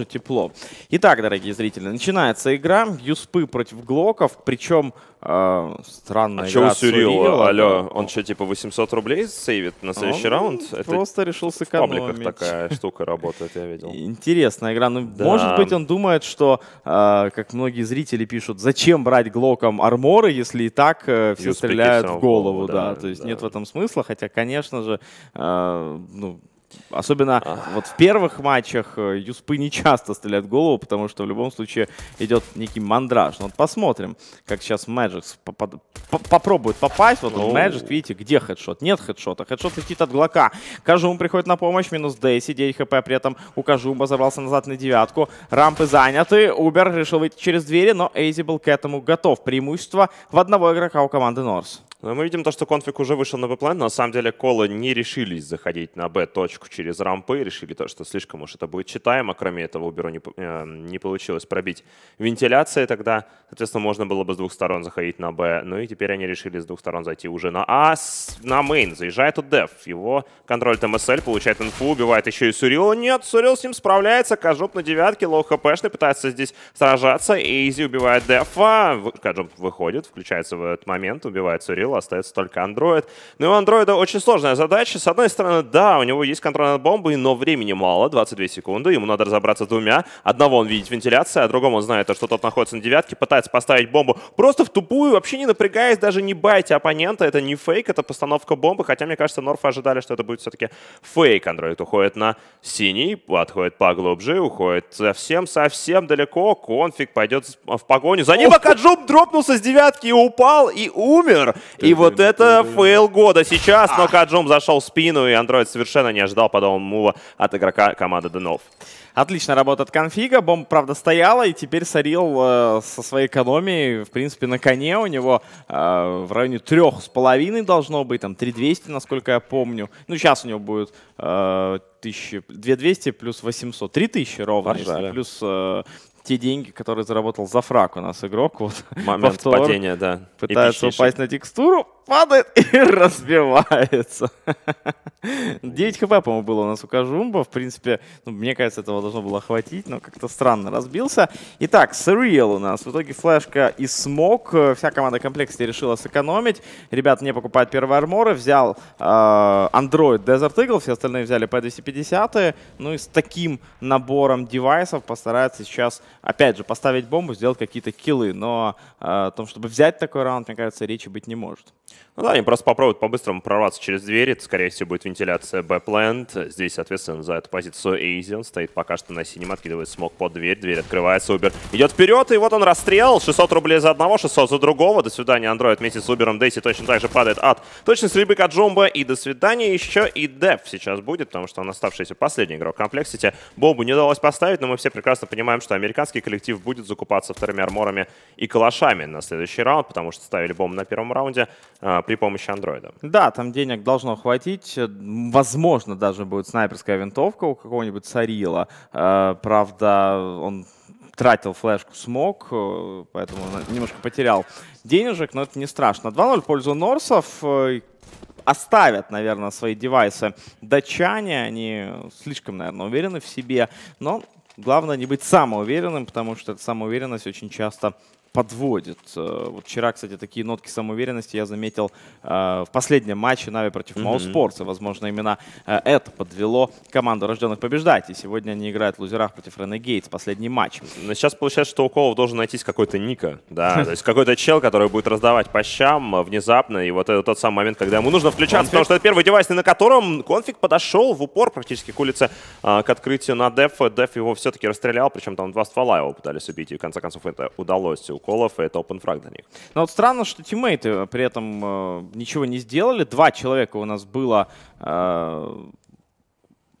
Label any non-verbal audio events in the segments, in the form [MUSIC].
тоже тепло. Итак, дорогие зрители, начинается игра. Юспы против Глоков, причем э, странная а игра. А что у Сурила? Алло, он что, типа 800 рублей сейвит на следующий он ну, раунд? Просто Это решил сэкономить. В пабликах такая штука работает, я видел. Интересная игра. Ну, да. Может быть, он думает, что, э, как многие зрители пишут, зачем брать Глоком арморы, если и так э, все Юспики стреляют в голову. Да, да, то есть да. нет в этом смысла, хотя, конечно же, э, ну, Особенно а... вот в первых матчах э, Юспы не часто стреляют в голову, потому что в любом случае идет некий мандраж. Но ну вот посмотрим, как сейчас Мэджикс попробует попасть. Вот он видите, где хедшот? Нет хедшота. Хедшот летит от Глока. Кажум приходит на помощь, минус Дейси, 9 хп. При этом у Кажумба забрался назад на девятку. Рампы заняты. Убер решил выйти через двери, но Эйзи был к этому готов. Преимущество в одного игрока у команды Норс. Но мы видим то, что конфиг уже вышел на бэплайн, но на самом деле колы не решились заходить на б-точку через рампы, решили то, что слишком уж это будет читаемо, а кроме этого у Беру не, э, не получилось пробить вентиляции, тогда, соответственно, можно было бы с двух сторон заходить на б, ну и теперь они решили с двух сторон зайти уже на а, на мейн, заезжает у деф, его контроль МСЛ, получает инфу, убивает еще и Сурил. нет, Сурил с ним справляется, Кажуп на девятке, лоу хпшный, пытается здесь сражаться, Изи убивает дефа, Кажуп выходит, включается в этот момент, убивает Сурил, говорил, остается только Android. Но ну у Android очень сложная задача. С одной стороны, да, у него есть контроль над бомбой, но времени мало, 22 секунды, ему надо разобраться с двумя. Одного он видит вентиляция, а другому он знает, что тот находится на девятке, пытается поставить бомбу просто в тупую, вообще не напрягаясь, даже не байте оппонента. Это не фейк, это постановка бомбы, хотя, мне кажется, Норфы ожидали, что это будет все-таки фейк. Android уходит на синий, отходит поглубже, уходит совсем-совсем далеко. Конфиг пойдет в погоню. За ним Акаджуб дропнулся с девятки и упал, и умер. И вот это фейл года сейчас, но Каджум зашел в спину, и Андроид совершенно не ожидал подобного мува от игрока команды Денов. Отличная работа от конфига. Бомба, правда, стояла, и теперь Сарил э, со своей экономией, в принципе, на коне. У него э, в районе трех с половиной должно быть, там 3200, насколько я помню. Ну, сейчас у него будет 1000, э, 2200 плюс 800, 3000 ровно, если, плюс э, те деньги, которые заработал за фраг у нас игрок. Вот, Момент повтор, падения, да. Пытается упасть на текстуру падает [LAUGHS] и разбивается. 9 хп, по-моему, было у нас у Кажумба. В принципе, ну, мне кажется, этого должно было хватить, но как-то странно разбился. Итак, Surreal у нас. В итоге флешка и смог. Вся команда комплекте решила сэкономить. Ребят не покупают первые арморы. Взял э, Android Desert Eagle, все остальные взяли P250. Ну и с таким набором девайсов постараются сейчас, опять же, поставить бомбу, сделать какие-то киллы. Но э, о том, чтобы взять такой раунд, мне кажется, речи быть не может. Ну да, они просто попробуют по-быстрому прорваться через двери. Это, скорее всего, будет вентиляция Бэпленд. Здесь, соответственно, за эту позицию Эйзен стоит пока что на синем, откидывает смог под дверь. Дверь открывается, Убер идет вперед, и вот он расстрел. 600 рублей за одного, 600 за другого. До свидания, Андроид вместе с Убером. Дейси точно так же падает от точности Рибик от Джумба. И до свидания еще и Деф сейчас будет, потому что он оставшийся последний игрок в комплексите. Бобу не удалось поставить, но мы все прекрасно понимаем, что американский коллектив будет закупаться вторыми арморами и калашами на следующий раунд, потому что ставили бомбу на первом раунде. Э, при помощи андроида. Да, там денег должно хватить. Возможно, даже будет снайперская винтовка у какого-нибудь Сарила. Э, правда, он тратил флешку смог, э, поэтому немножко потерял денежек, но это не страшно. 2-0 в пользу Норсов. Оставят, наверное, свои девайсы датчане. Они слишком, наверное, уверены в себе. Но главное не быть самоуверенным, потому что эта самоуверенность очень часто подводит. Э, вот вчера, кстати, такие нотки самоуверенности я заметил э, в последнем матче Нави против mm -hmm. Возможно, именно э, это подвело команду рожденных побеждать. И сегодня они играют в лузерах против Ренегейтс, последний матч. Но сейчас получается, что у Колов должен найтись какой-то Ника, да, [LAUGHS] то есть какой-то чел, который будет раздавать по щам внезапно. И вот это тот самый момент, когда ему нужно включаться, потому что это первый девайс, на котором конфиг подошел в упор практически к улице, к открытию на деф. Деф его все-таки расстрелял, причем там два ствола его пытались убить, и в конце концов это удалось Колов, и это open фраг для них. Но вот странно, что тиммейты э, при этом э, ничего не сделали. Два человека у нас было э,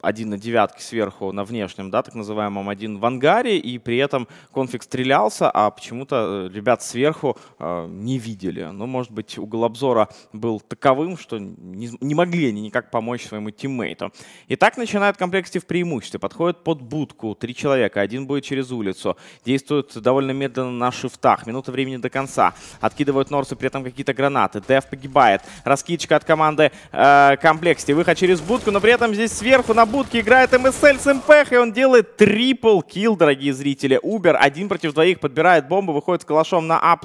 один на девятке сверху на внешнем, да, так называемом, один в ангаре, и при этом конфиг стрелялся, а почему-то э, ребят сверху э, не видели. Ну, может быть, угол обзора был таковым, что не, не могли они никак помочь своему тиммейту. И так начинает комплекс в преимуществе. Подходит под будку, три человека, один будет через улицу. Действуют довольно медленно на шифтах, минута времени до конца. Откидывают Норсу при этом какие-то гранаты. Дев погибает. Раскидочка от команды э, комплексе. Выход через будку, но при этом здесь сверху на будке играет МСЛ с МПХ, и он делает трипл килл, дорогие зрители. Убер один против двоих подбирает бомбу, выходит с калашом на а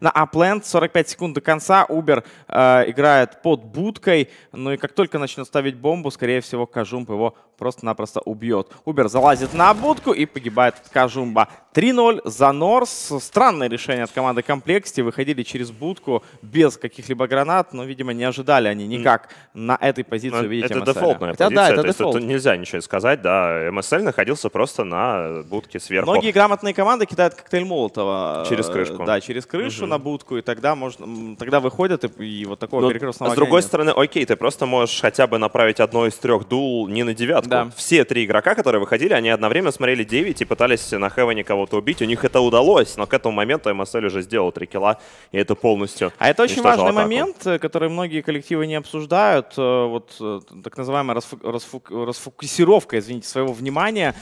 на а 45 секунд до конца. Убер э, играет под будкой, ну и как только начнет ставить бомбу, скорее всего, Кажумп его просто-напросто убьет. Убер залазит на будку и погибает Кажумба. 3-0 за Норс. Странное решение от команды Комплексти. Выходили через будку без каких-либо гранат, но, видимо, не ожидали они никак на этой позиции ну, увидеть Это МСЛ. дефолтная Хотя, позиция, да, это дефолт. тут нельзя ничего сказать, да. МСЛ находился просто на будке сверху. Многие грамотные команды кидают коктейль Молотова. Через крышку. Э, да, через крышу угу. на будку, и тогда, можно, тогда выходят и, и вот такого но, ну, перекрестного С другой нет. стороны, окей, ты просто можешь хотя бы направить одно из трех дул не на девятку, да. все три игрока, которые выходили, они одновременно смотрели 9 и пытались на Хевене кого-то убить. У них это удалось, но к этому моменту МСЛ уже сделал три килла, и это полностью А это очень важный атаку. момент, э, который многие коллективы не обсуждают. Э, вот э, так называемая расфу расфу расфокусировка, извините, своего внимания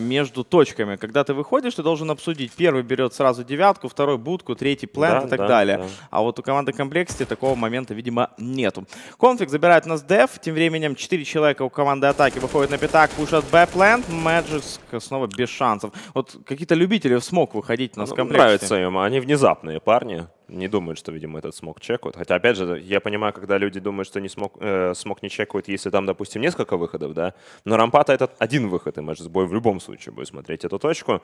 между точками. Когда ты выходишь, ты должен обсудить. Первый берет сразу девятку, второй будку, третий плент да, и так да, далее. Да. А вот у команды комплексити такого момента, видимо, нету. Конфиг забирает нас деф. Тем временем 4 человека у команды атаки выходят выходит на пятак, пушат Бэплэнд. мэджик снова без шансов. Вот какие-то любители в смог выходить на нас ну, в Нравится им, они внезапные парни. Не думают, что, видимо, этот смог чекают. Хотя, опять же, я понимаю, когда люди думают, что не смог, э, смог не чекают, если там, допустим, несколько выходов, да. Но рампата это один выход, и Мэджикс бой в любом случае будет смотреть эту точку.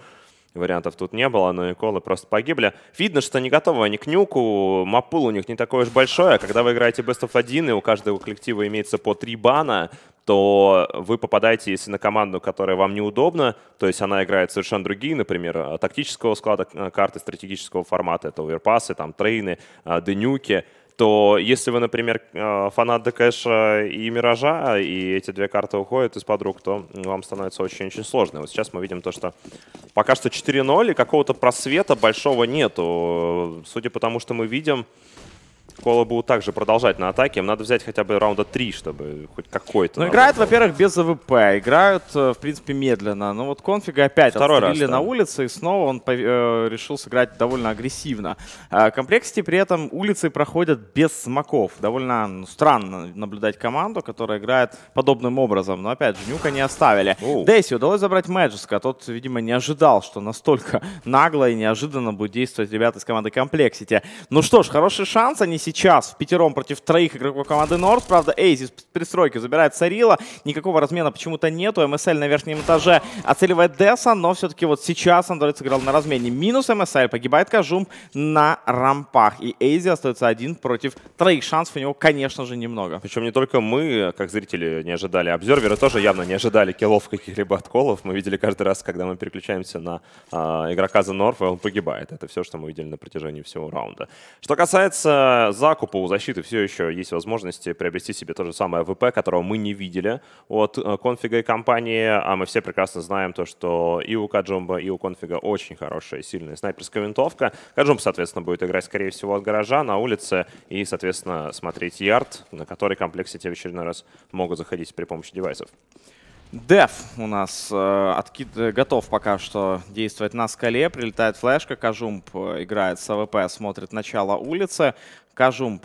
Вариантов тут не было, но и колы просто погибли. Видно, что не готовы они к нюку, мапул у них не такой уж большой, а когда вы играете Best of 1, и у каждого коллектива имеется по три бана, то вы попадаете, если на команду, которая вам неудобна, то есть она играет совершенно другие, например, э, тактического склада э, карты, стратегического формата, это оверпасы, там трейны, э, денюки, то если вы, например, фанат Декэша и Миража, и эти две карты уходят из под рук то вам становится очень-очень сложно. Вот сейчас мы видим то, что пока что 4-0, и какого-то просвета большого нету. Судя по тому, что мы видим, Кола будут также продолжать на атаке. Им надо взять хотя бы раунда 3, чтобы хоть какой-то... Ну, играют, во-первых, без АВП. Играют, э, в принципе, медленно. Но ну, вот конфига опять Второй раз, да. на улице, и снова он э, решил сыграть довольно агрессивно. А, Комплексити при этом улицы проходят без смоков. Довольно ну, странно наблюдать команду, которая играет подобным образом. Но, опять же, Нюка не оставили. Оу. Дейси удалось забрать Мэджиска. Тот, видимо, не ожидал, что настолько [LAUGHS] нагло и неожиданно будут действовать ребята из команды Комплексити. Ну что ж, хороший шанс. Они сейчас в пятером против троих игроков команды Норд, Правда, Эйзи из пристройки забирает Сарила. Никакого размена почему-то нету. МСЛ на верхнем этаже оцеливает Деса, но все-таки вот сейчас Андроид сыграл на размене. Минус МСЛ. Погибает Кажум на рампах. И Эйзи остается один против троих. Шансов у него, конечно же, немного. Причем не только мы, как зрители, не ожидали. Обзерверы тоже явно не ожидали киллов каких-либо отколов. Мы видели каждый раз, когда мы переключаемся на э, игрока за Норф, он погибает. Это все, что мы видели на протяжении всего раунда. Что касается закупу у защиты все еще есть возможности приобрести себе то же самое ВП, которого мы не видели от э, конфига и компании, а мы все прекрасно знаем то, что и у Каджумба, и у конфига очень хорошая, сильная снайперская винтовка. Каджумб, соответственно, будет играть, скорее всего, от гаража на улице и, соответственно, смотреть ярд, на который комплексе те в очередной раз могут заходить при помощи девайсов. Деф у нас э, откид, э, готов пока что действовать на скале. Прилетает флешка. Кажумп э, играет с АВП, смотрит начало улицы. Кажумп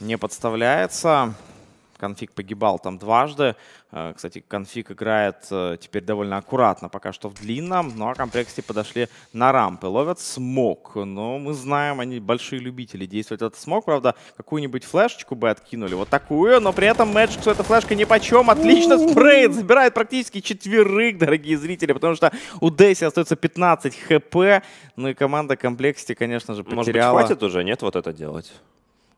не подставляется. Конфиг погибал там дважды. Э, кстати, конфиг играет э, теперь довольно аккуратно пока что в длинном, но ну, а комплексте подошли на рампы. Ловят смог, но мы знаем, они большие любители действовать этот смог. Правда, какую-нибудь флешечку бы откинули, вот такую, но при этом мэджик что эта флешка нипочем. Отлично спрейд забирает практически четверых, дорогие зрители, потому что у Дэйси остается 15 хп. Ну и команда Комплексти, конечно же, потеряла. Может быть, хватит уже, нет, вот это делать?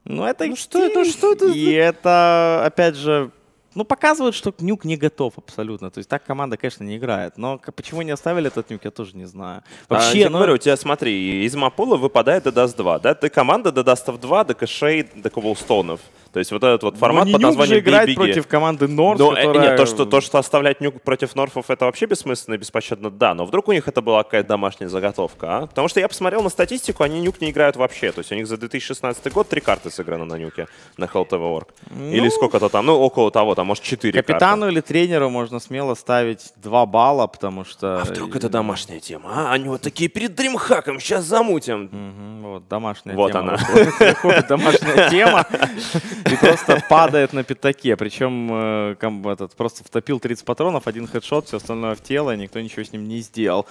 Ну, это ну, что, это что это? И это, опять же, ну, показывает, что нюк не готов абсолютно. То есть так команда, конечно, не играет. Но почему не оставили этот нюк, я тоже не знаю. А, Вообще, а, я ну... говорю, у тебя, смотри, из Мапола выпадает DDoS 2, да? Ты команда DDoS 2 до кэшей, до Коблстоунов. То есть вот этот вот ну, формат под названием играть бей, беги. против команды Норф, э, которая... Нет, то что, то, что оставлять нюк против Норфов, это вообще бессмысленно и беспощадно, да. Но вдруг у них это была какая-то домашняя заготовка, а? Потому что я посмотрел на статистику, они нюк не играют вообще. То есть у них за 2016 год три карты сыграны на нюке на HLTV.org. Ну... Или сколько-то там, ну, около того, там, может, четыре Капитану карты. или тренеру можно смело ставить два балла, потому что... А вдруг это домашняя тема, а? Они вот такие перед Дримхаком сейчас замутим. Угу, вот, домашняя вот тема. Вот она. Домашняя [LAUGHS] тема и просто падает на пятаке. Причем э, этот просто втопил 30 патронов, один хедшот, все остальное в тело, и никто ничего с ним не сделал.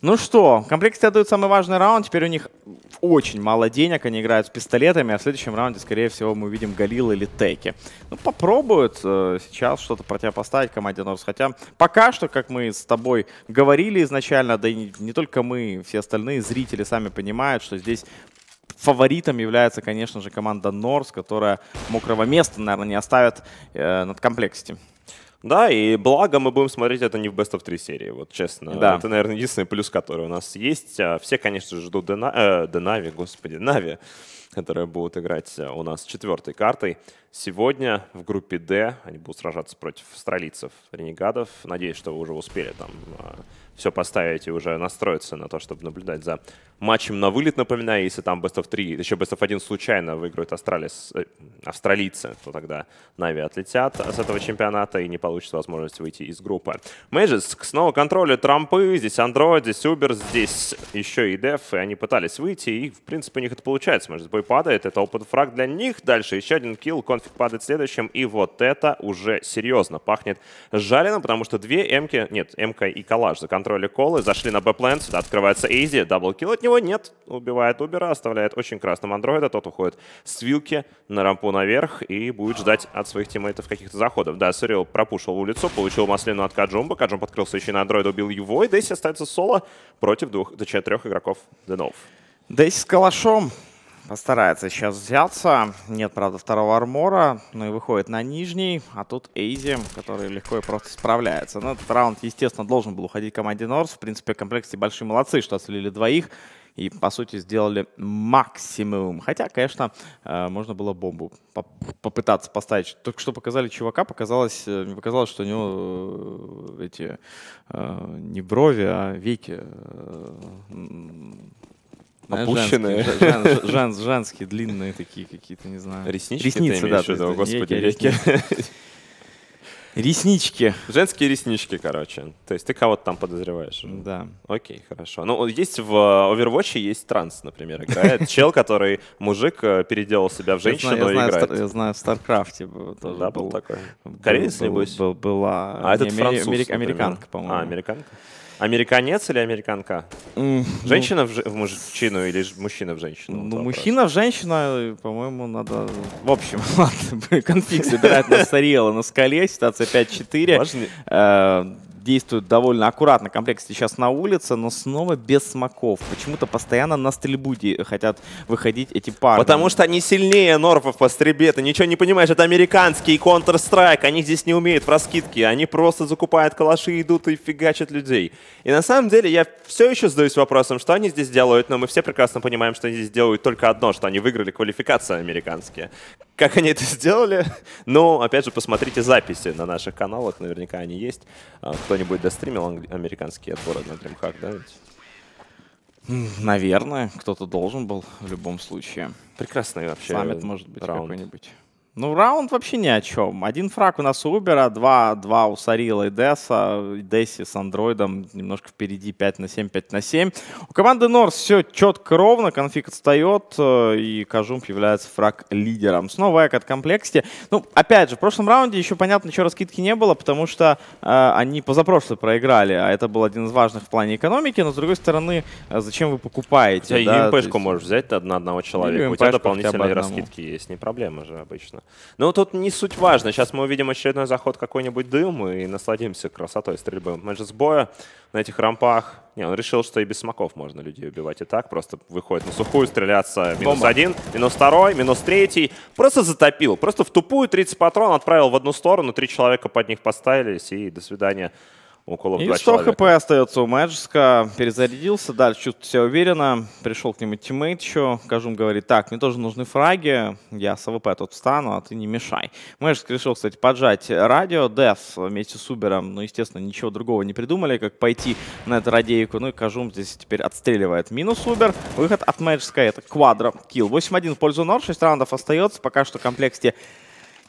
Ну что, комплекте отдают самый важный раунд. Теперь у них очень мало денег, они играют с пистолетами, а в следующем раунде, скорее всего, мы увидим Галил или Теки. Ну, попробуют э, сейчас что-то противопоставить команде Норс. Хотя пока что, как мы с тобой говорили изначально, да и не, не только мы, все остальные зрители сами понимают, что здесь Фаворитом является, конечно же, команда Норс, которая мокрого места, наверное, не оставит э, над комплексити. Да, и благо мы будем смотреть это не в Best of 3 серии, вот честно. Да. Это, наверное, единственный плюс, который у нас есть. А все, конечно, ждут Дена... э, господи, Нави, которые будут играть э, у нас четвертой картой. Сегодня в группе D они будут сражаться против австралийцев, ренегадов. Надеюсь, что вы уже успели там а, все поставить и уже настроиться на то, чтобы наблюдать за матчем на вылет. Напоминаю, если там Best of 3, еще Best of 1 случайно выиграют австралис, э, австралийцы, то тогда Нави отлетят с этого чемпионата и не получится возможность выйти из группы. Мэджиск снова контролит трампы. Здесь Андроид, здесь Убер, здесь еще и Деф. И они пытались выйти, и в принципе у них это получается. Мэджиск бой падает, это опыт фраг для них. Дальше еще один килл, конфиг падает следующим. И вот это уже серьезно пахнет жареным, потому что две м нет, м и коллаж за контроль контроле колы. Зашли на Б-плент, сюда открывается Эйзи, даблкил от него нет. Убивает Убера, оставляет очень красным андроида. Тот уходит с вилки на рампу наверх и будет ждать от своих тиммейтов каких-то заходов. Да, Сырил пропушил улицу, получил маслину от Каджумба. Каджумб открылся еще на андроида, убил его. И Дейси остается соло против двух до четырех игроков Денов. Дейси с калашом. Постарается сейчас взяться. Нет, правда, второго армора. Ну и выходит на нижний. А тут Эйзи, который легко и просто справляется. Но ну, этот раунд, естественно, должен был уходить команде Норс. В принципе, комплекте большие молодцы, что слили двоих и, по сути, сделали максимум. Хотя, конечно, э, можно было бомбу попытаться поставить. Только что показали чувака, показалось, э, показалось, что у него э, эти не брови, а веки Опущенные. Женские, жан, жан, жанские, длинные такие какие-то, не знаю. Реснички Ресницы, да, ты, виду, господи, веки. [LAUGHS] Реснички. Женские реснички, короче. То есть ты кого-то там подозреваешь. Да. Окей, хорошо. Ну, есть в э, Overwatch есть транс, например, играет чел, который мужик э, переделал себя в женщину я знаю, и я играет. Знаю, я знаю, в Старкрафте тоже да, был, был такой. Корейец, небось? Был, была. А этот француз, Американка, по-моему. А, американка? Американец или американка? Mm, женщина ну, в, в мужчину или мужчина в женщину? Ну, мужчина в женщину, э, по-моему, надо... В общем, [LAUGHS] ладно, конфликт собирает нас на скале, ситуация 5-4 действуют довольно аккуратно. Комплект сейчас на улице, но снова без смоков. Почему-то постоянно на стрельбу хотят выходить эти пары. Потому что они сильнее норфов по стрельбе. Ты ничего не понимаешь, это американский Counter-Strike. Они здесь не умеют в раскидке. Они просто закупают калаши, идут и фигачат людей. И на самом деле я все еще задаюсь вопросом, что они здесь делают, но мы все прекрасно понимаем, что они здесь делают только одно, что они выиграли квалификацию американские. Как они это сделали? [LAUGHS] Но опять же, посмотрите записи на наших каналах, наверняка они есть. А, кто-нибудь достримил американские отборы на DreamHack, да? Наверное, кто-то должен был в любом случае. Прекрасный вообще Саммит, может быть, какой-нибудь. Ну, раунд вообще ни о чем. Один фраг у нас у Убера, два, два у Сарила и Деса. Деси с андроидом немножко впереди 5 на 7, 5 на 7. У команды Норс все четко, ровно, конфиг отстает, э, и Кажумп является фраг-лидером. Снова эко от комплекте. Ну, опять же, в прошлом раунде еще, понятно, что раскидки не было, потому что э, они позапрошлый проиграли, а это был один из важных в плане экономики, но, с другой стороны, э, зачем вы покупаете? Хотя да, и МПшку эм есть... можешь взять на одного эм человека, у тебя дополнительные раскидки есть, не проблема же обычно. Но ну, тут не суть важно. Сейчас мы увидим очередной заход какой-нибудь дым и насладимся красотой стрельбы. Матч с боя на этих рампах. Не, он решил, что и без смоков можно людей убивать и так. Просто выходит на сухую, стреляться. Минус Бомба. один, минус второй, минус третий. Просто затопил. Просто в тупую 30 патрон отправил в одну сторону. Три человека под них поставились. И до свидания уколов и 2 100 человека. хп остается у Мэджиска. Перезарядился, дальше чувствует себя уверенно. Пришел к нему тиммейт еще. Кажум говорит, так, мне тоже нужны фраги. Я с АВП тут встану, а ты не мешай. Мэджиск решил, кстати, поджать радио. Дэвс вместе с Убером, ну, естественно, ничего другого не придумали, как пойти на эту радейку. Ну и Кажум здесь теперь отстреливает. Минус Убер. Выход от Мэджиска. Это квадро. Килл. 8-1 в пользу Нор. 6 раундов остается. Пока что в комплекте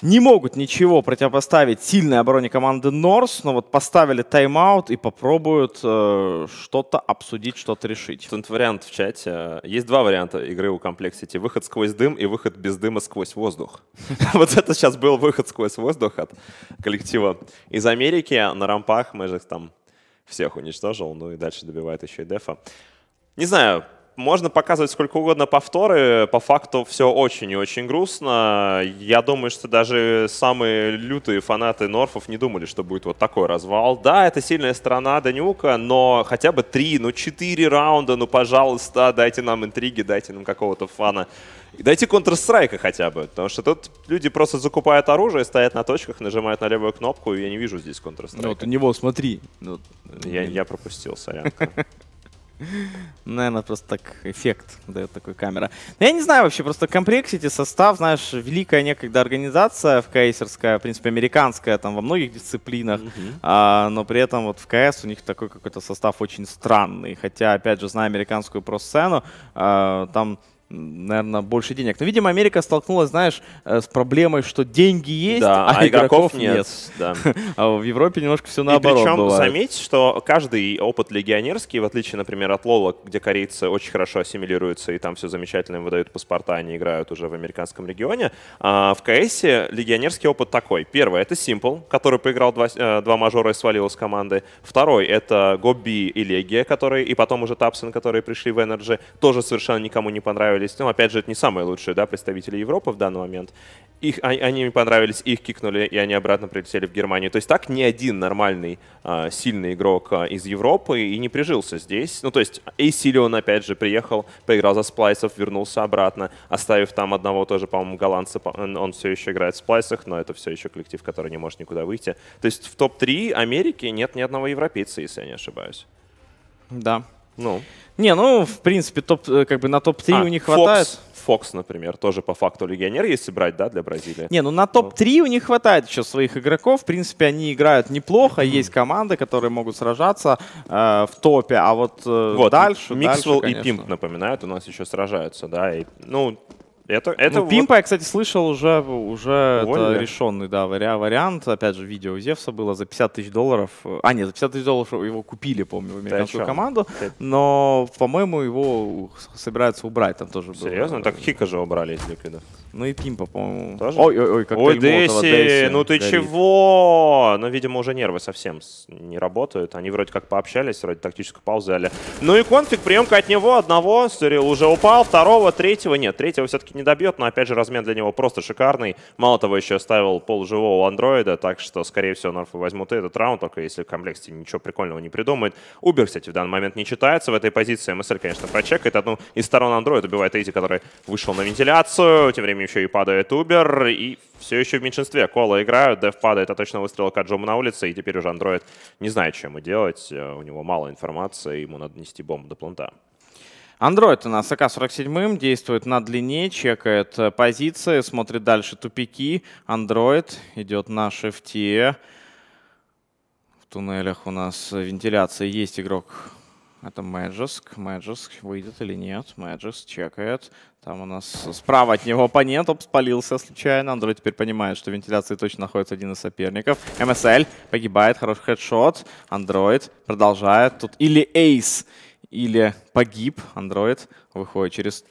не могут ничего противопоставить сильной обороне команды Норс, но вот поставили тайм-аут и попробуют э, что-то обсудить, что-то решить. Тут вариант в чате. Есть два варианта игры у Комплексити: Выход сквозь дым и выход без дыма сквозь воздух. [LAUGHS] Вот это сейчас был выход сквозь воздух от коллектива из Америки. На рампах Мэджикс там всех уничтожил, ну и дальше добивает еще и дефа. Не знаю, можно показывать сколько угодно повторы, по факту все очень и очень грустно. Я думаю, что даже самые лютые фанаты Норфов не думали, что будет вот такой развал. Да, это сильная сторона Данюка, но хотя бы три, ну четыре раунда, ну пожалуйста, дайте нам интриги, дайте нам какого-то фана. Дайте Counter-Strike хотя бы, потому что тут люди просто закупают оружие, стоят на точках, нажимают на левую кнопку, и я не вижу здесь Counter-Strike. Ну, вот у него, смотри. Ну, я, я пропустил, сорянка. [LAUGHS] Наверное, просто так эффект дает такой камера. Но ну, я не знаю вообще, просто комплексити, состав, знаешь, великая некогда организация в кейсерская, в принципе, американская, там во многих дисциплинах, угу. а, но при этом вот в КС у них такой какой-то состав очень странный. Хотя, опять же, зная американскую про-сцену, а, там наверное, больше денег. Но, видимо, Америка столкнулась, знаешь, э, с проблемой, что деньги есть, да, а, а игроков, игроков нет. нет. Да. [LAUGHS] а в Европе немножко все наоборот И причем бывает. заметь, что каждый опыт легионерский, в отличие, например, от Лола, где корейцы очень хорошо ассимилируются и там все замечательно им выдают паспорта, они играют уже в американском регионе, а в КС легионерский опыт такой. Первое — это Simple, который поиграл два, э, два мажора и свалил из команды. Второй — это Гоби и Легия, которые, и потом уже Тапсон, которые пришли в Energy, тоже совершенно никому не понравились понравились, ну, опять же, это не самые лучшие, да, представители Европы в данный момент. Их, они, они им понравились, их кикнули, и они обратно прилетели в Германию. То есть так ни один нормальный э, сильный игрок а, из Европы и не прижился здесь. Ну, то есть Эйсилион, опять же, приехал, поиграл за сплайсов, вернулся обратно, оставив там одного тоже, по-моему, голландца. Он все еще играет в сплайсах, но это все еще коллектив, который не может никуда выйти. То есть в топ-3 Америки нет ни одного европейца, если я не ошибаюсь. Да, ну. Не, ну, в принципе, топ, э, как бы на топ-3 а, у них Fox. хватает. Фокс, например, тоже по факту легионер, если брать, да, для Бразилии. Не, ну на топ-3 у них хватает еще своих игроков. В принципе, они играют неплохо. Есть команды, которые могут сражаться э, в топе, а вот, э, вот дальше... Миксвелл и Пимп, напоминают, у нас еще сражаются, да. И, ну, это, это ну, вот... Пимпа, я, кстати, слышал уже, уже это решенный да, вариант. Опять же, видео у Зевса было за 50 тысяч долларов. А, нет, за 50 тысяч долларов его купили, помню, в американскую да, команду. Ты... Но, по-моему, его собираются убрать там тоже. Серьезно? Было. Так Хика же убрали из ликвидов. Ну и Пимпа, по-моему, тоже. Ой, ой, ой, как Ой, Дэсси, ну ты горит. чего? Ну, видимо, уже нервы совсем не работают. Они вроде как пообщались, вроде тактическую паузу взяли. Ну и конфиг, приемка от него одного. Сырил уже упал, второго, третьего нет. Третьего все-таки не добьет, но опять же размен для него просто шикарный. Мало того, еще ставил полуживого андроида, так что, скорее всего, норфы возьмут и этот раунд, только если в комплекте ничего прикольного не придумает. Убер, кстати, в данный момент не читается в этой позиции. МСЛ, конечно, прочекает. Одну из сторон андроида убивает Изи, который вышел на вентиляцию. Тем временем время еще и падает Uber и все еще в меньшинстве. Кола играют, Дев падает, а точно выстрела Каджома на улице, и теперь уже Андроид не знает, чем и делать. Э, у него мало информации, ему надо нести бомбу до планта. Андроид у нас АК-47 действует на длине, чекает э, позиции, смотрит дальше тупики. Андроид идет на шифте. В туннелях у нас вентиляция есть игрок это Magisk. Magisk выйдет или нет. Magisk чекает. Там у нас справа от него оппонент обспалился случайно. Андрей теперь понимает, что в вентиляции точно находится один из соперников. МСЛ погибает. Хороший хедшот. Андроид продолжает. Тут или ace, или погиб. Андроид выходит через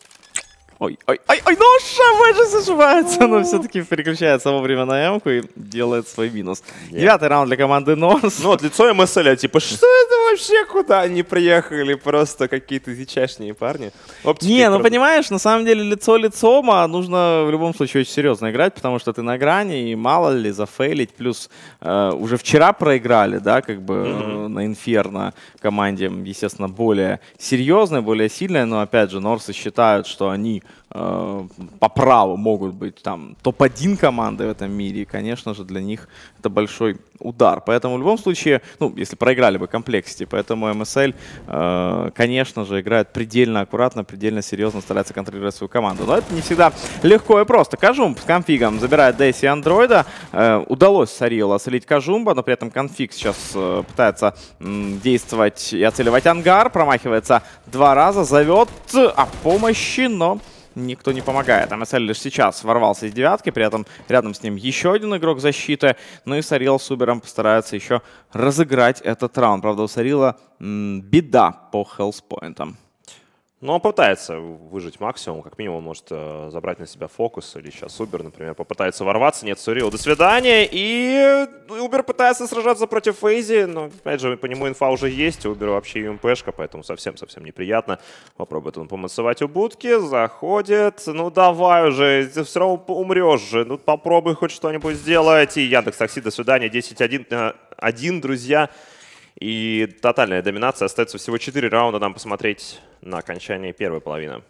Ой, ой, ой, ой, ноша, ну Мэджи заживается, но все-таки переключается вовремя на м и делает свой минус. Yeah. Девятый раунд для команды Нос. Ну вот лицо МСЛ, а типа, что [LAUGHS] это вообще, куда они приехали? Просто какие-то дичашние парни. Оптики, Не, ну правда. понимаешь, на самом деле лицо лицом, а нужно в любом случае очень серьезно играть, потому что ты на грани, и мало ли зафейлить. Плюс э, уже вчера проиграли, да, как бы mm-hmm. на Инферно команде, естественно, более серьезная, более сильная, но опять же, Норсы считают, что они Э, по праву могут быть там топ-1 команды в этом мире, и, конечно же, для них это большой удар. Поэтому в любом случае, ну, если проиграли бы комплексити, поэтому МСЛ, э, конечно же, играет предельно аккуратно, предельно серьезно, старается контролировать свою команду. Но это не всегда легко и просто. Кажум с конфигом забирает дэйси Андроида. Э, удалось Сарилу оцелить Кажумба, но при этом конфиг сейчас э, пытается м, действовать и оцеливать ангар. Промахивается два раза, зовет о а помощи, но никто не помогает. МСЛ лишь сейчас ворвался из девятки, при этом рядом с ним еще один игрок защиты. Ну и Сарил с Убером постараются еще разыграть этот раунд. Правда, у Сарила беда по хелспоинтам. Но ну, он попытается выжить максимум, как минимум может э, забрать на себя фокус, или сейчас Убер, например, попытается ворваться, нет, Сурил, до свидания, и Убер ну, пытается сражаться против Фейзи, но, опять же, по нему инфа уже есть, Убер вообще ЮМПшка, эм поэтому совсем-совсем неприятно. Попробует он помацевать у будки, заходит, ну давай уже, ты все равно умрешь же, ну попробуй хоть что-нибудь сделать, и Яндекс Такси, до свидания, 10-1, э, друзья. И тотальная доминация. Остается всего 4 раунда нам посмотреть на окончание первой половины.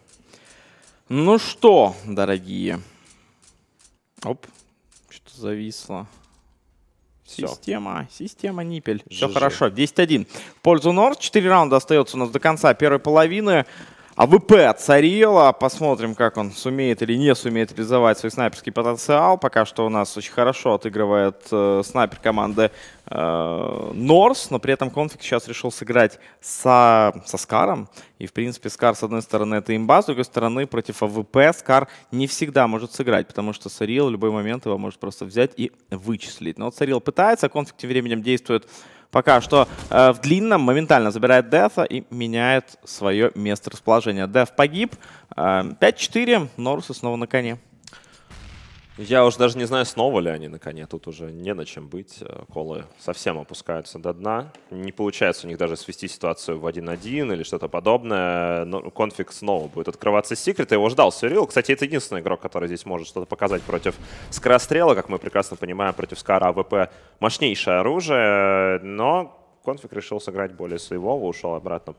Ну что, дорогие. Оп, что-то зависло. Все. Система, система ниппель. Все хорошо, 10-1. В пользу Норд. 4 раунда остается у нас до конца первой половины. АВП отсорила. Посмотрим, как он сумеет или не сумеет реализовать свой снайперский потенциал. Пока что у нас очень хорошо отыгрывает э, снайпер команды э, Норс, но при этом конфиг сейчас решил сыграть со, со Скаром. И, в принципе, Скар, с одной стороны, это имба, с другой стороны, против АВП Скар не всегда может сыграть, потому что Сарил в любой момент его может просто взять и вычислить. Но Сарил пытается, конфиг конфликт тем временем действует пока что э, в длинном моментально забирает Дефа и меняет свое место расположения. Деф погиб. Э, 5-4, Норусы снова на коне. Я уже даже не знаю, снова ли они на коне. Тут уже не на чем быть. Э, колы совсем опускаются до дна. Не получается у них даже свести ситуацию в 1-1 или что-то подобное. Но конфиг снова будет открываться секрет, секрета. Его ждал Сюрил. Кстати, это единственный игрок, который здесь может что-то показать против Скорострела. Как мы прекрасно понимаем, против Скара АВП мощнейшее оружие. Но конфиг решил сыграть более своего, ушел обратно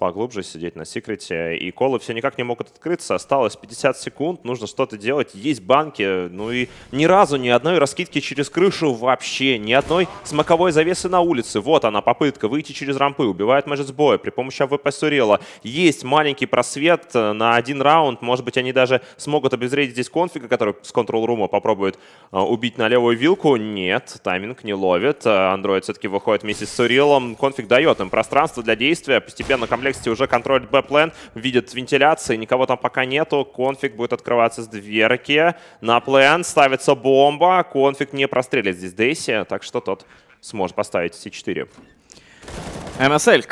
поглубже сидеть на секрете. И колы все никак не могут открыться. Осталось 50 секунд, нужно что-то делать. Есть банки, ну и ни разу ни одной раскидки через крышу вообще, ни одной смоковой завесы на улице. Вот она, попытка выйти через рампы, убивает мэджет боя при помощи АВП Сурела. Есть маленький просвет э, на один раунд, может быть, они даже смогут обезвредить здесь конфига, который с контрол-рума попробует э, убить на левую вилку. Нет, тайминг не ловит. Андроид э, все-таки выходит вместе с Сурилом. Конфиг дает им пространство для действия, постепенно комплект комплексе уже контроль Б-план, видит вентиляции, никого там пока нету, конфиг будет открываться с дверки, на план ставится бомба, конфиг не прострелит здесь Дейси, так что тот сможет поставить С4. МСЛ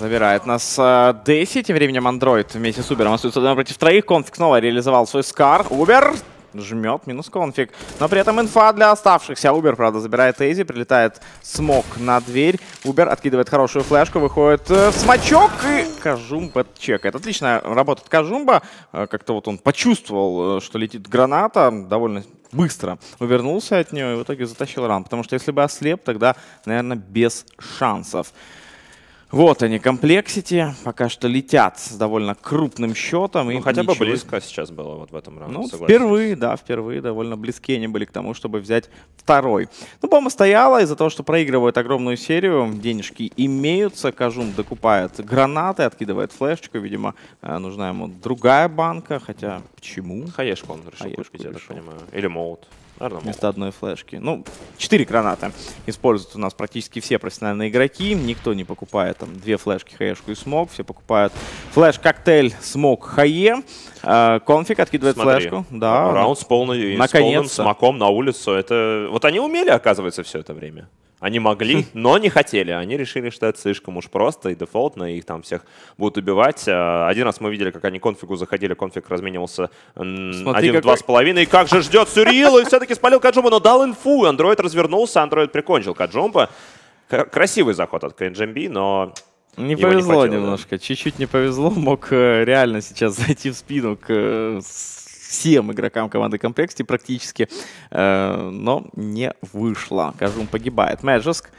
забирает нас э, Дейси, тем временем андроид вместе с Убером остается против троих, конфиг снова реализовал свой Скар, Убер Жмет минус конфиг. Но при этом инфа для оставшихся. Убер, правда, забирает Эйзи. Прилетает смог на дверь. Убер откидывает хорошую флешку. Выходит э, смачок. И Кажумба чекает. Отлично работает Кажумба. Э, как-то вот он почувствовал, э, что летит граната. Довольно быстро увернулся от нее и в итоге затащил рам. Потому что если бы ослеп, тогда, наверное, без шансов. Вот они, комплексити. Пока что летят с довольно крупным счетом. Ну, хотя ничего... бы близко сейчас было вот в этом раунде. Ну, впервые, да, впервые довольно близки они были к тому, чтобы взять второй. Ну, по-моему стояла из-за того, что проигрывает огромную серию. Денежки имеются. Кажун докупает гранаты, откидывает флешечку. Видимо, э, нужна ему другая банка. Хотя, почему? Хаешку он решил Хаешку купить, решил. я так понимаю. Или молот. Наверное, вместо могут. одной флешки. Ну, 4 граната используют у нас практически все профессиональные игроки. Никто не покупает там две флешки, хаешку и смог. Все покупают флеш-коктейль, смог, хае. А, конфиг откидывает Смотри, флешку. Да. Раунд с, полный, с полным смоком на улицу. Это... Вот они умели, оказывается, все это время. Они могли, [LAUGHS] но не хотели. Они решили, что это слишком уж просто и дефолтно, и их там всех будут убивать. Э, один раз мы видели, как они конфигу заходили, конфиг разменивался один в два с половиной. И как же ждет Сюрил, и все-таки спалил Каджумба, но дал инфу. Андроид развернулся, Андроид прикончил Каджумба. Красивый заход от КНЖМБ, но не Его повезло не хватило, немножко, чуть-чуть да. не повезло, мог э, реально сейчас зайти в спину к э, всем игрокам команды Комплексити практически, э, но не вышло. Кажум погибает. Мэджеск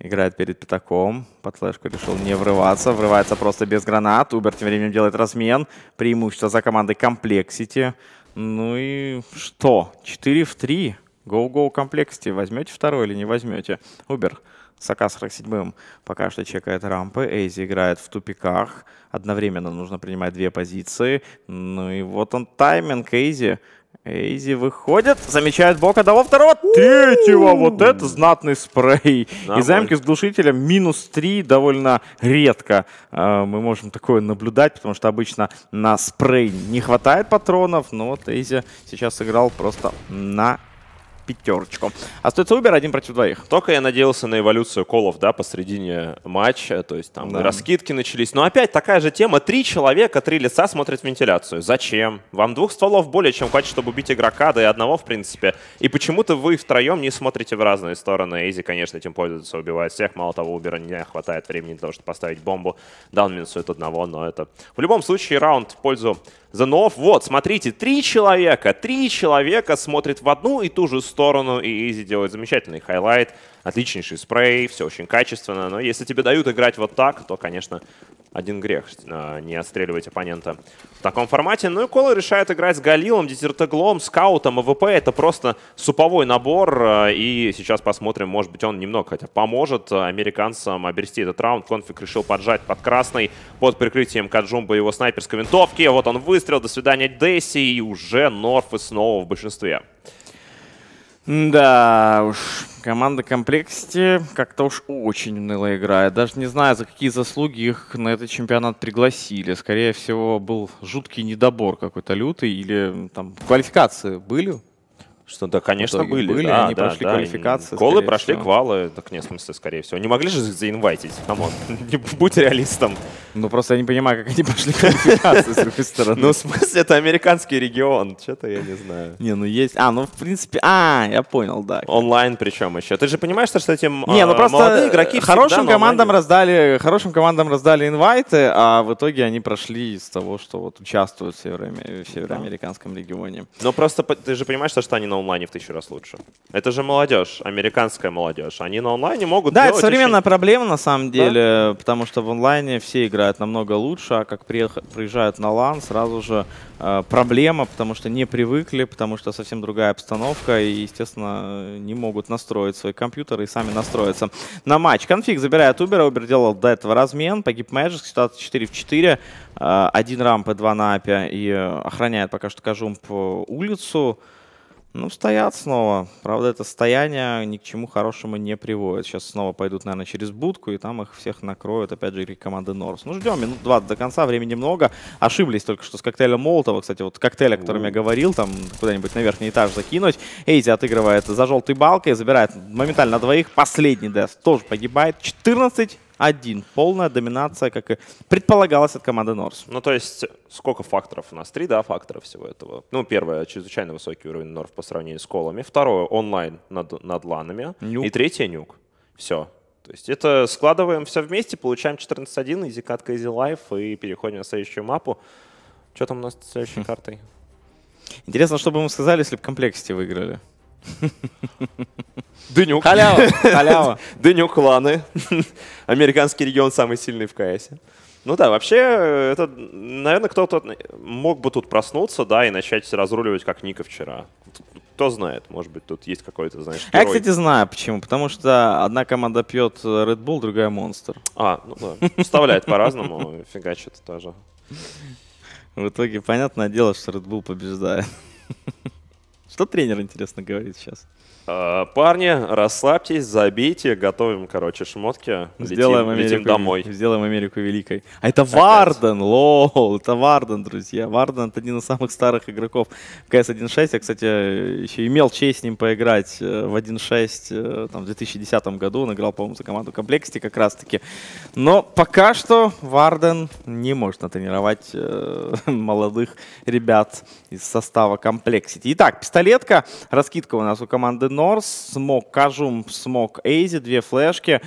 играет перед пятаком. Под флешку решил не врываться. Врывается просто без гранат. Убер тем временем делает размен. Преимущество за командой Комплексити. Ну и что? 4 в 3. Go-go Комплексити. Возьмете второй или не возьмете? Убер. Сака 47-м пока что чекает рампы. Эйзи играет в тупиках. Одновременно нужно принимать две позиции. Ну и вот он тайминг Эйзи. Эйзи выходит, замечает Бока того второго, третьего. Вот это знатный спрей. И замки с глушителем минус три довольно редко. Э, мы можем такое наблюдать, потому что обычно на спрей не хватает патронов. Но вот Эйзи сейчас сыграл просто на пятерочку. Остается Uber один против двоих. Только я надеялся на эволюцию колов, да, посредине матча, то есть там да. раскидки начались. Но опять такая же тема. Три человека, три лица смотрят в вентиляцию. Зачем? Вам двух стволов более чем хватит, чтобы убить игрока, да и одного в принципе. И почему-то вы втроем не смотрите в разные стороны. Эйзи, конечно, этим пользуется, убивает всех. Мало того, Убера не хватает времени для того, чтобы поставить бомбу. Да, он минусует одного, но это... В любом случае, раунд в пользу The Вот, смотрите, три человека, три человека смотрят в одну и ту же сторону сторону, и Изи делает замечательный хайлайт, отличнейший спрей, все очень качественно. Но если тебе дают играть вот так, то, конечно, один грех а, не отстреливать оппонента в таком формате. Ну и Колы решает играть с Галилом, Дезертеглом, Скаутом, АВП. Это просто суповой набор, а, и сейчас посмотрим, может быть, он немного хотя поможет американцам обрести этот раунд. Конфиг решил поджать под красный под прикрытием Каджумба его снайперской винтовки. Вот он выстрел, до свидания, Дейси, и уже Норфы снова в большинстве. Да уж, команда Комплексити как-то уж очень уныло играет. Даже не знаю, за какие заслуги их на этот чемпионат пригласили. Скорее всего, был жуткий недобор какой-то лютый или там квалификации были что да, конечно, Итоге были. были да, они да, прошли да, квалификации. Колы прошли всего. квалы, так нет, в смысле, скорее всего. Не могли же заинвайтить, камон, [LAUGHS] будь реалистом. Ну, просто я не понимаю, как они прошли квалификацию с другой стороны. Ну, в смысле, это американский регион, что-то я не знаю. Не, ну есть, а, ну, в принципе, а, я понял, да. Онлайн причем еще. Ты же понимаешь, что этим Не, ну а, просто игроки хорошим командам раздали, хорошим командам раздали инвайты, а в итоге они прошли из того, что вот участвуют в североамериканском регионе. Но ну, просто ты же понимаешь, что они на онлайне в тысячу раз лучше. Это же молодежь, американская молодежь. Они на онлайне могут Да, это современная очень... проблема на самом деле, да? потому что в онлайне все играют намного лучше, а как приезжают на лан, сразу же э, проблема, потому что не привыкли, потому что совсем другая обстановка, и, естественно, не могут настроить свой компьютер и сами настроиться на матч. Конфиг забирает Uber, Uber делал до этого размен, погиб Magic, ситуация 4 в 4, э, один рамп и два на апе, и э, охраняет пока что Кажумп э, улицу. Ну, стоят снова. Правда, это стояние ни к чему хорошему не приводит. Сейчас снова пойдут, наверное, через будку, и там их всех накроют, опять же, команды Норс. Ну, ждем, минут 20 до конца, времени много. Ошиблись только что с коктейлем Молотова, кстати, вот коктейля, о котором я говорил, там куда-нибудь на верхний этаж закинуть. Эйзи отыгрывает за желтой балкой, забирает моментально на двоих. Последний Дэс тоже погибает. 14 один. Полная доминация, как и предполагалось от команды Норс. Ну, то есть, сколько факторов у нас? Три, да, фактора всего этого. Ну, первое, чрезвычайно высокий уровень Норф по сравнению с колами. Второе, онлайн над, над ланами. Нюк. И третье, нюк. Все. То есть это складываем все вместе, получаем 14.1, изи катка, изи лайф, и переходим на следующую мапу. Что там у нас с следующей [LAUGHS] картой? Интересно, что бы мы сказали, если бы комплексити выиграли. Дынюк. Халява, халява. [LAUGHS] Дынюк Ланы. Американский регион самый сильный в КС. Ну да, вообще, э, это, наверное, кто-то мог бы тут проснуться, да, и начать разруливать, как Ника вчера. Кто знает, может быть, тут есть какой-то, знаешь, герой. Я, кстати, знаю почему. Потому что одна команда пьет э, Red Bull, другая Монстр. А, ну да. Вставляет по-разному, фигачит тоже. В итоге, понятное дело, что Red Bull побеждает. Что тренер, интересно, говорит сейчас? А, парни, расслабьтесь, забейте, готовим, короче, шмотки, сделаем летим, Америку, летим домой. Сделаем Америку великой. А это Опять. Варден, лол, это Варден, друзья. Варден — это один из самых старых игроков в CS 1.6. Я, кстати, еще имел честь с ним поиграть э, в 1.6 э, там, в 2010 году. Он играл, по-моему, за команду Комплексити как раз-таки. Но пока что Варден не может натренировать э, [LAUGHS] молодых ребят из состава Complexity. Итак, пистолетка. Раскидка у нас у команды Норс. Смог Кажум, смог Эйзи, две флешки.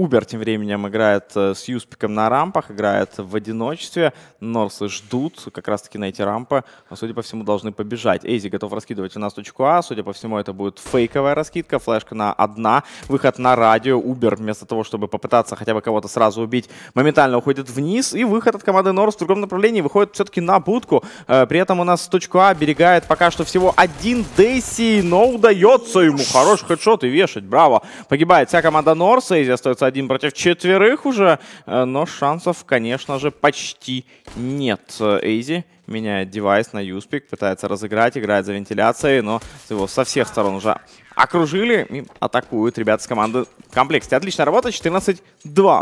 Убер тем временем играет э, с Юспиком на рампах, играет в одиночестве. Норсы ждут как раз-таки на эти рампы. А, судя по всему, должны побежать. Эйзи готов раскидывать у нас точку А. Судя по всему, это будет фейковая раскидка. Флешка на одна. Выход на радио. Убер вместо того, чтобы попытаться хотя бы кого-то сразу убить, моментально уходит вниз. И выход от команды Норс в другом направлении выходит все-таки на будку. Э, при этом у нас точку А берегает пока что всего один Дейси, но удается ему. Хороший хедшот и вешать. Браво. Погибает вся команда Норс. Эйзи остается один против четверых уже, э, но шансов, конечно же, почти нет. Эйзи меняет девайс на Юспик, пытается разыграть, играет за вентиляцией, но его со всех сторон уже окружили и атакуют ребята с команды в комплекте. Отличная работа, 14-2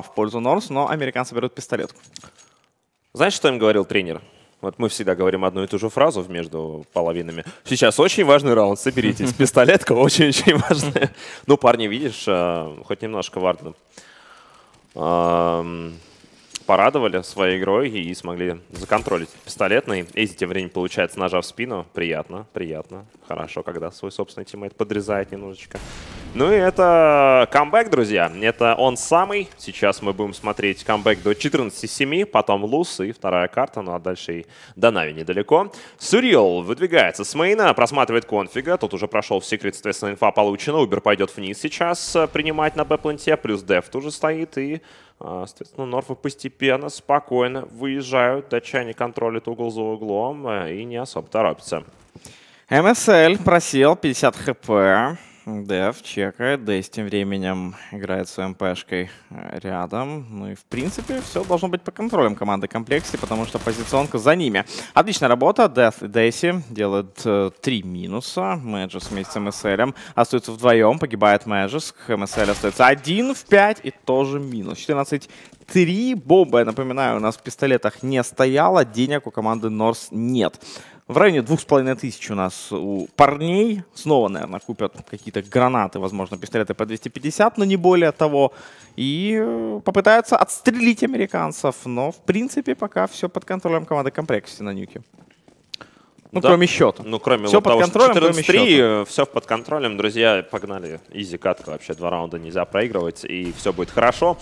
в пользу Норс, но американцы берут пистолетку. Знаешь, что им говорил тренер? Вот мы всегда говорим одну и ту же фразу между половинами. Сейчас очень важный раунд, соберитесь. [LAUGHS] Пистолетка очень-очень важная. Ну, парни, видишь, э, хоть немножко Варден порадовали своей игрой и смогли законтролить пистолетный. Ну Эзи тем временем получается, нажав спину. Приятно, приятно. Хорошо, когда свой собственный тиммейт подрезает немножечко. Ну и это камбэк, друзья. Это он самый. Сейчас мы будем смотреть камбэк до 14-7, потом лус и вторая карта, ну а дальше и до Нави недалеко. Сурил выдвигается с мейна, просматривает конфига. Тут уже прошел в секрет, соответственно, инфа получена. Убер пойдет вниз сейчас э, принимать на б-планте, плюс деф тоже стоит и... А, соответственно, норфы постепенно, спокойно выезжают, датчане контролят угол за углом э, и не особо торопятся. МСЛ просел 50 хп. Дев чекает, Дейс тем временем играет с МПшкой э, рядом. Ну и в принципе все должно быть по контролем команды комплексе, потому что позиционка за ними. Отличная работа, Дев и Дейси делают э, минуса. Мэджис вместе с МСЛ остаются вдвоем, погибает Мэджис, МСЛ остается один в 5 и тоже минус. 14 3 бомба, я напоминаю, у нас в пистолетах не стояло, денег у команды Норс нет. В районе двух с половиной тысяч у нас э, у парней. Снова, наверное, купят какие-то гранаты, возможно, пистолеты по 250, но не более того. И э, попытаются отстрелить американцев. Но, в принципе, пока все под контролем команды комплексе на нюке. Ну, да. кроме счета. Ну, кроме все вот под контролем, что 14 3, все под контролем. Друзья, погнали. Изи катка вообще. Два раунда нельзя проигрывать, и все будет хорошо.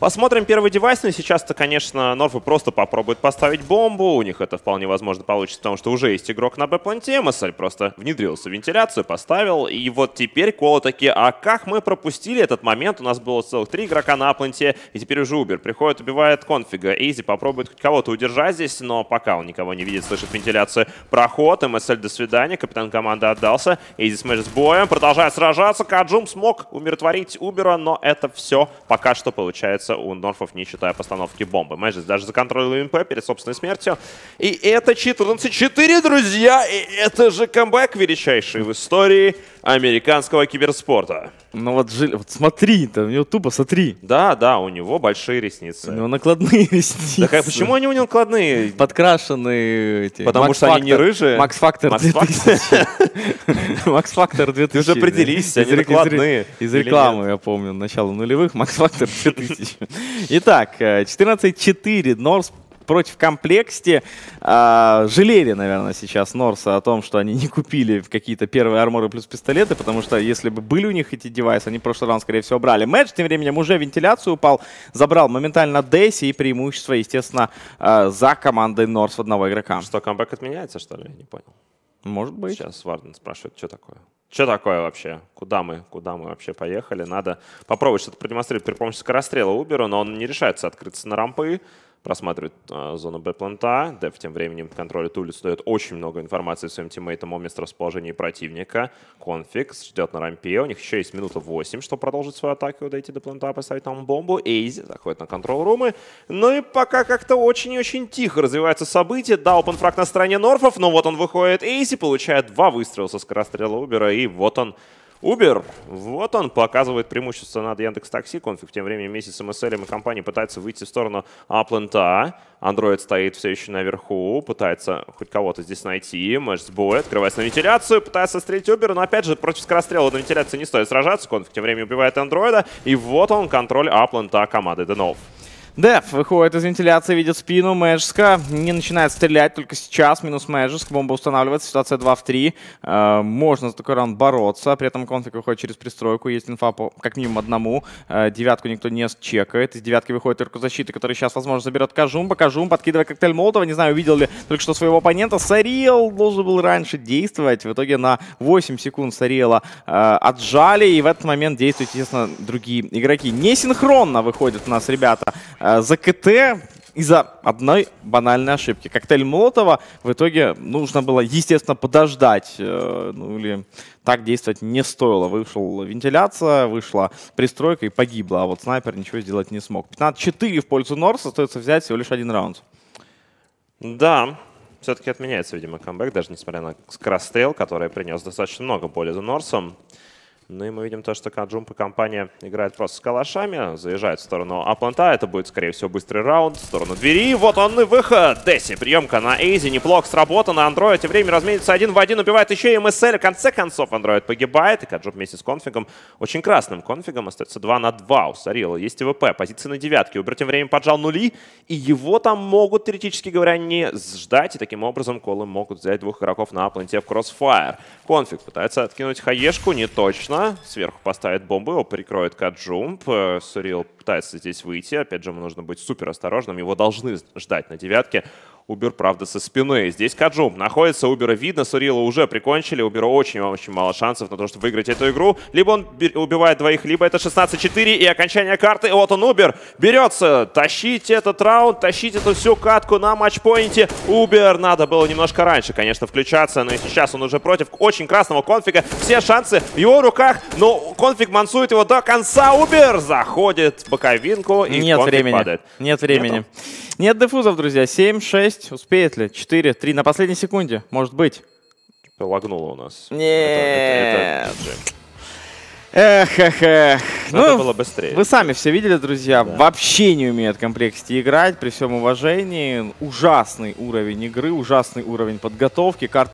Посмотрим первый девайс, но сейчас-то, конечно, Норфы просто попробуют поставить бомбу, у них это вполне возможно получится, потому что уже есть игрок на Б-планте, МСЛ просто внедрился в вентиляцию, поставил, и вот теперь Кола такие, а как мы пропустили этот момент, у нас было целых три игрока на планте, и теперь уже Убер приходит, убивает конфига, Изи попробует хоть кого-то удержать здесь, но пока он никого не видит, слышит вентиляцию, проход, МСЛ до свидания, капитан команды отдался, Изи смеш с боем, продолжает сражаться, Каджум смог умиротворить Убера, но это все пока что получается получается у Норфов, не считая постановки бомбы. Мэджис даже контроль МП перед собственной смертью. И это 14-4, друзья! И это же камбэк величайший в истории американского киберспорта. Ну вот, жили, вот смотри, там, у него тупо, смотри. Да, да, у него большие ресницы. У него накладные [LAUGHS] ресницы. Да, как, а почему они у него накладные? Подкрашенные эти. Потому Макс что Фактор, они не рыжие. Макс Фактор Макс 2000. [LAUGHS] Макс Фактор 2000. Ты уже определись, они накладные. Из рекламы, я помню, начало нулевых. Макс Фактор 2000. [LAUGHS] Итак, 14-4. Э, Норс против комплексте. А, жалели, наверное, сейчас Норса о том, что они не купили какие-то первые арморы плюс пистолеты, потому что если бы были у них эти девайсы, они в прошлый раунд, скорее всего, брали. Мэдж тем временем уже вентиляцию упал, забрал моментально Дэйси и преимущество, естественно, э, за командой Норс одного игрока. Что, камбэк отменяется, что ли? Я не понял. Может быть. Сейчас Варден спрашивает, что такое что такое вообще? Куда мы, куда мы вообще поехали? Надо попробовать что-то продемонстрировать при помощи скорострела Uber, но он не решается открыться на рампы просматривает э, зону Б-планта. Дев тем временем контролит улицу, дает очень много информации своим тиммейтам о месторасположении противника. Конфикс ждет на рампе. У них еще есть минута 8, чтобы продолжить свою атаку, дойти до планта, поставить там бомбу. Эйзи заходит на контрол-румы. Ну и пока как-то очень и очень тихо развиваются события. Да, опенфраг на стороне Норфов, но вот он выходит Эйзи, получает два выстрела со скорострела Убера, и вот он Uber, вот он, показывает преимущество над Яндекс Такси. Конфиг тем временем вместе с MSL эм и компанией пытается выйти в сторону Аплента. Android стоит все еще наверху, пытается хоть кого-то здесь найти. Мэш с Бой открывается на вентиляцию, пытается стрелять Uber, но опять же против скорострела на вентиляции не стоит сражаться. Конфиг тем временем убивает Андроида. И вот он, контроль Аплента команды Денов. Деф выходит из вентиляции, видит спину Мэджиска, не начинает стрелять только сейчас, минус Мэджиск, бомба устанавливается, ситуация 2 в 3. Э, можно за такой раунд бороться, при этом конфиг выходит через пристройку, есть инфа по как минимум одному, э, девятку никто не чекает, из девятки выходит только защиты, который сейчас, возможно, заберет Кажумба, Кажум подкидывает коктейль Молотова, не знаю, увидел ли только что своего оппонента, Сариел должен был раньше действовать, в итоге на 8 секунд Сариела э, отжали, и в этот момент действуют, естественно, другие игроки. Несинхронно выходят у нас ребята э, а, за КТ из-за одной банальной ошибки. Коктейль Молотова в итоге нужно было, естественно, подождать. Э, ну или так действовать не стоило. Вышел вентиляция, вышла пристройка и погибла. А вот снайпер ничего сделать не смог. 15-4 в пользу Норса. Остается взять всего лишь один раунд. Да, все-таки отменяется, видимо, камбэк, даже несмотря на скорострел, который принес достаточно много боли за Норсом. Ну и мы видим то, что Каджумпа компания играет просто с калашами, заезжает в сторону Апланта, это будет, скорее всего, быстрый раунд, в сторону двери, вот он и выход! Десси, приемка на Эйзи, неплохо сработано, Андроид тем временем разменится один в один, убивает еще и МСЛ, в конце концов Андроид погибает, и Каджумп вместе с конфигом, очень красным конфигом, остается 2 на 2 у Сарила, есть вп, позиция на девятке, Убер тем временем поджал нули, и его там могут, теоретически говоря, не ждать, и таким образом колы могут взять двух игроков на Апланте в кроссфайр. Конфиг пытается откинуть хаешку, не точно, Конечно, сверху поставит бомбу, его прикроет Каджумп. Э, Сурил пытается здесь выйти. Опять же, ему нужно быть супер осторожным. Его должны ждать на девятке. Убер, правда, со спины. Здесь Каджум находится, Убера видно, Сурила уже прикончили. Убера очень-очень мало шансов на то, чтобы выиграть эту игру. Либо он убивает двоих, либо это 16-4 и окончание карты. Вот он, Убер, берется тащить этот раунд, тащить эту всю катку на матчпоинте. Убер надо было немножко раньше, конечно, включаться, но и сейчас он уже против очень красного конфига. Все шансы в его руках, но конфиг мансует его до конца. Убер заходит в боковинку и Нет времени. падает. Нет времени. Нету? Нет дефузов, друзья. 7-6. 6, успеет ли? 4, 3, на последней секунде, может быть. Типа лагнуло у нас. Нет. Это, это, это... Эх, эх, эх. Надо ну, было быстрее. Вы сами все видели, друзья. Да. Вообще не умеют в играть, при всем уважении. Ужасный уровень игры, ужасный уровень подготовки. Карта